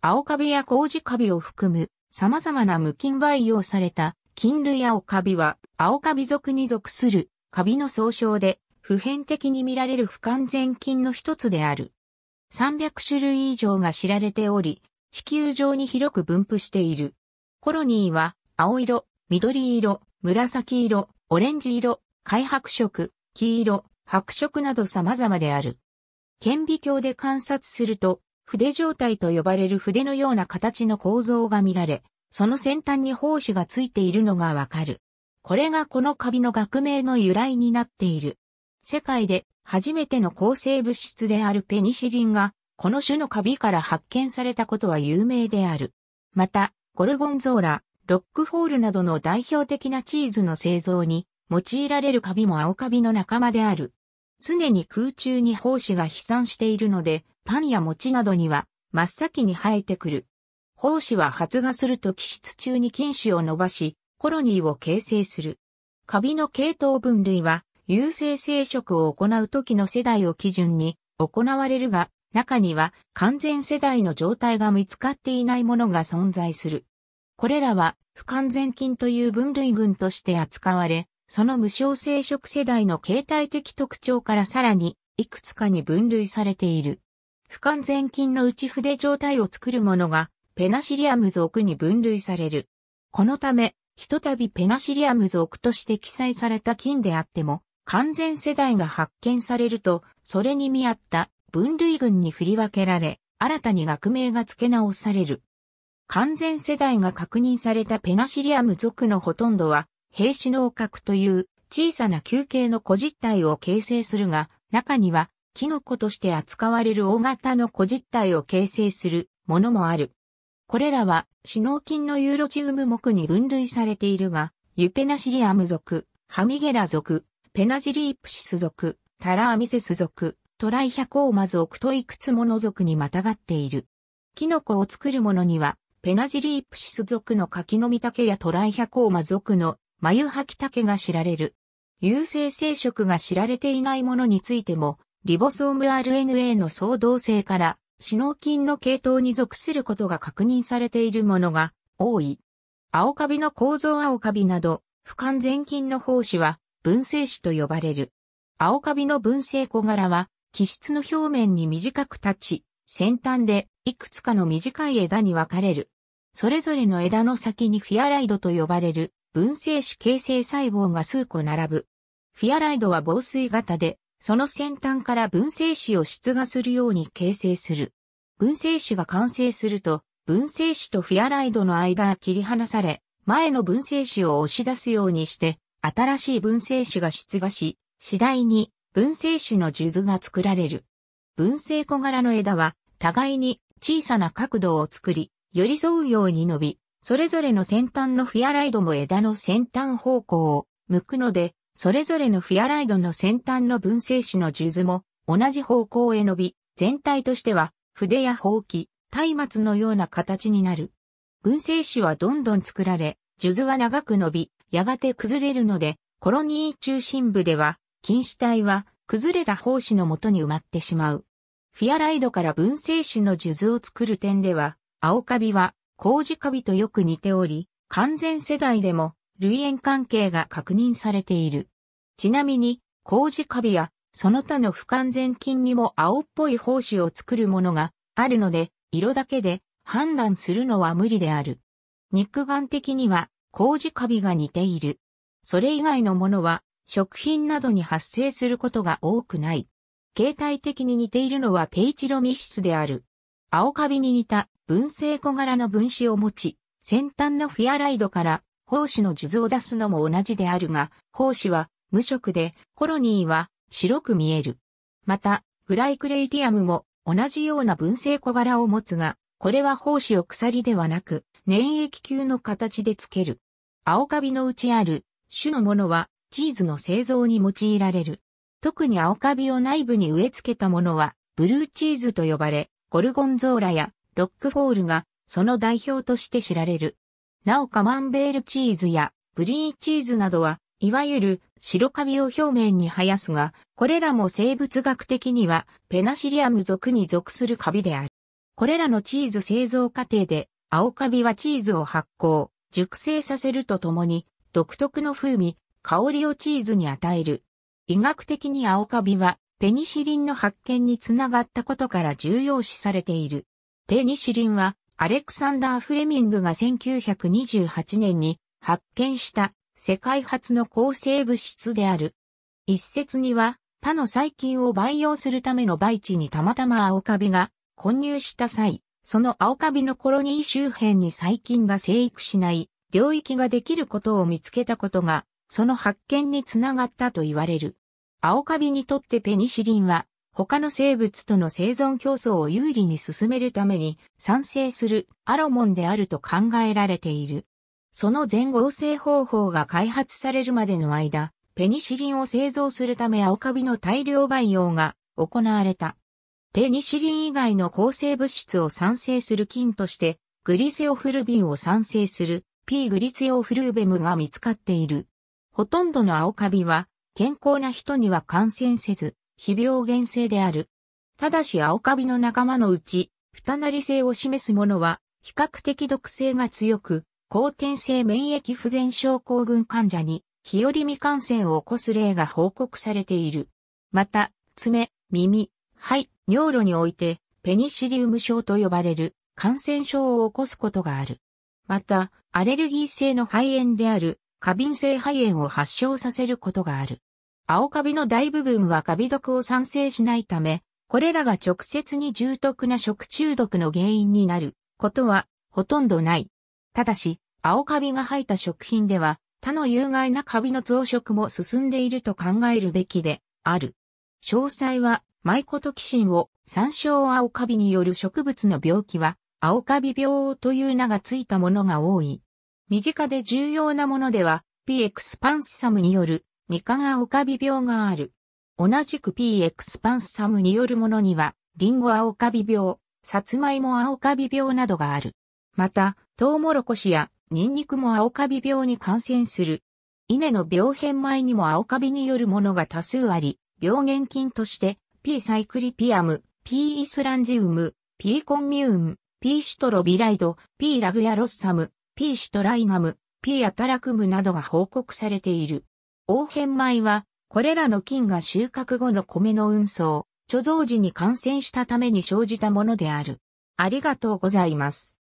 青カビや麹カビを含む様々な無菌培養された菌類青カビは青カビ属に属するカビの総称で普遍的に見られる不完全菌の一つである。300種類以上が知られており、地球上に広く分布している。コロニーは青色、緑色、紫色、オレンジ色、灰白色、黄色、白色など様々である。顕微鏡で観察すると、筆状態と呼ばれる筆のような形の構造が見られ、その先端に胞子がついているのがわかる。これがこのカビの学名の由来になっている。世界で初めての抗生物質であるペニシリンが、この種のカビから発見されたことは有名である。また、ゴルゴンゾーラ、ロックホールなどの代表的なチーズの製造に用いられるカビも青カビの仲間である。常に空中に胞子が飛散しているので、パンや餅などには真っ先に生えてくる。胞子は発芽すると気質中に菌糸を伸ばし、コロニーを形成する。カビの系統分類は、有性生殖を行う時の世代を基準に行われるが、中には完全世代の状態が見つかっていないものが存在する。これらは不完全菌という分類群として扱われ、その無償生殖世代の形態的特徴からさらに、いくつかに分類されている。不完全菌の内筆状態を作るものが、ペナシリアム属に分類される。このため、ひとたびペナシリアム属として記載された菌であっても、完全世代が発見されると、それに見合った分類群に振り分けられ、新たに学名が付け直される。完全世代が確認されたペナシリアム属のほとんどは、兵士農核という小さな球形の小実体を形成するが、中にはキノコとして扱われる大型の小実体を形成するものもある。これらは、シノー菌のユーロチウム目に分類されているが、ユペナシリアム属、ハミゲラ属、ペナジリープシス属、タラアミセス属、トライヒャコーマ属といくつもの属にまたがっている。キノコを作るものには、ペナジリープシス属の柿の実竹やトライヒャコーマ属の眉吐き竹が知られる。有性生殖が知られていないものについても、リボソーム RNA の相同性から、死脳菌の系統に属することが確認されているものが多い。青カビの構造青カビなど、不完全菌の胞子は、分生子と呼ばれる。青カビの分生小柄は、気質の表面に短く立ち、先端でいくつかの短い枝に分かれる。それぞれの枝の先にフィアライドと呼ばれる分性種形成細胞が数個並ぶ。フィアライドは防水型で、その先端から分性子を出荷するように形成する。分性子が完成すると、分性子とフィアライドの間が切り離され、前の分性子を押し出すようにして、新しい分性子が出荷し、次第に分性子の数珠が作られる。分性小柄の枝は、互いに小さな角度を作り、寄り添うように伸び、それぞれの先端のフィアライドも枝の先端方向を向くので、それぞれのフィアライドの先端の分性子の数図も同じ方向へ伸び、全体としては筆やほうき、松明のような形になる。分生子はどんどん作られ、数図は長く伸び、やがて崩れるので、コロニー中心部では、菌糸体は崩れた胞子のもとに埋まってしまう。フィアライドから分性子の数図を作る点では、青カビは工事カビとよく似ており、完全世代でも類縁関係が確認されている。ちなみに、工事カビやその他の不完全菌にも青っぽい胞子を作るものがあるので、色だけで判断するのは無理である。肉眼的には工事カビが似ている。それ以外のものは食品などに発生することが多くない。形態的に似ているのはペイチロミシスである。青カビに似た文成小柄の分子を持ち、先端のフィアライドから胞子の数珠を出すのも同じであるが、胞子は無色で、コロニーは白く見える。また、グライクレイティアムも同じような分性小柄を持つが、これは胞子を鎖ではなく、粘液球の形でつける。青カビのうちある種のものはチーズの製造に用いられる。特に青カビを内部に植え付けたものは、ブルーチーズと呼ばれ、ゴルゴンゾーラやロックフォールがその代表として知られる。なおカマンベールチーズやブリーチーズなどは、いわゆる白カビを表面に生やすが、これらも生物学的にはペナシリアム属に属するカビである。これらのチーズ製造過程で、青カビはチーズを発酵、熟成させるとともに、独特の風味、香りをチーズに与える。医学的に青カビはペニシリンの発見につながったことから重要視されている。ペニシリンは、アレクサンダー・フレミングが1928年に発見した世界初の抗生物質である。一説には、他の細菌を培養するための培地にたまたま青カビが混入した際、その青カビのコロニー周辺に細菌が生育しない領域ができることを見つけたことが、その発見につながったと言われる。青カビにとってペニシリンは他の生物との生存競争を有利に進めるために産生するアロモンであると考えられている。その全合成方法が開発されるまでの間、ペニシリンを製造するため青カビの大量培養が行われた。ペニシリン以外の抗生物質を産生する菌として、グリセオフルビンを産生する P グリセオフルーベムが見つかっている。ほとんどの青カビは健康な人には感染せず、非病原性である。ただし青カビの仲間のうち、二なり性を示すものは、比較的毒性が強く、後天性免疫不全症候群患者に、日和未感染を起こす例が報告されている。また、爪、耳、肺、尿路において、ペニシリウム症と呼ばれる感染症を起こすことがある。また、アレルギー性の肺炎である過敏性肺炎を発症させることがある。青カビの大部分はカビ毒を産生しないため、これらが直接に重篤な食中毒の原因になることはほとんどない。ただし、青カビが入った食品では、他の有害なカビの増殖も進んでいると考えるべきである。詳細は、マイコトキシンを参照青カビによる植物の病気は、青カビ病という名がついたものが多い。身近で重要なものでは、P エクスパンスサムによる三河岡ビ病がある。同じく P エクスパンスサムによるものには、リンゴ青カビ病、サツマイモ青カビ病などがある。また、トウモロコシやニンニクも青カビ病に感染する。稲の病変前にも青カビによるものが多数あり、病原菌として P サイクリピアム、P イスランジウム、P コンミューン、P シトロビライド、P ラグヤロッサム、P シトライナム、P アタラクムなどが報告されている。黄変米は、これらの菌が収穫後の米の運送、貯蔵時に感染したために生じたものである。ありがとうございます。